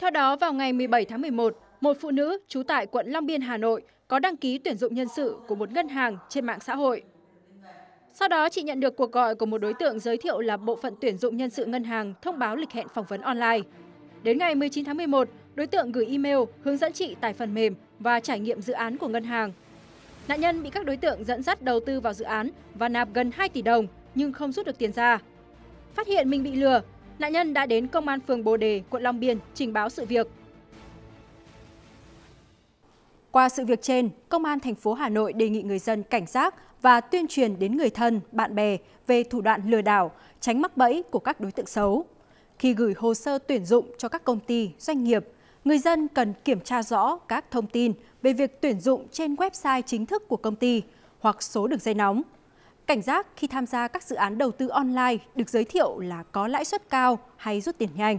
Theo đó, vào ngày 17 tháng 11, một phụ nữ trú tại quận Long Biên, Hà Nội có đăng ký tuyển dụng nhân sự của một ngân hàng trên mạng xã hội. Sau đó, chị nhận được cuộc gọi của một đối tượng giới thiệu là bộ phận tuyển dụng nhân sự ngân hàng thông báo lịch hẹn phỏng vấn online. Đến ngày 19 tháng 11, đối tượng gửi email hướng dẫn chị tải phần mềm và trải nghiệm dự án của ngân hàng. Nạn nhân bị các đối tượng dẫn dắt đầu tư vào dự án và nạp gần 2 tỷ đồng nhưng không rút được tiền ra. Phát hiện mình bị lừa, Nạn nhân đã đến công an phường Bồ Đề, quận Long Biên trình báo sự việc. Qua sự việc trên, Công an thành phố Hà Nội đề nghị người dân cảnh giác và tuyên truyền đến người thân, bạn bè về thủ đoạn lừa đảo, tránh mắc bẫy của các đối tượng xấu. Khi gửi hồ sơ tuyển dụng cho các công ty, doanh nghiệp, người dân cần kiểm tra rõ các thông tin về việc tuyển dụng trên website chính thức của công ty hoặc số đường dây nóng Cảnh giác khi tham gia các dự án đầu tư online được giới thiệu là có lãi suất cao hay rút tiền nhanh.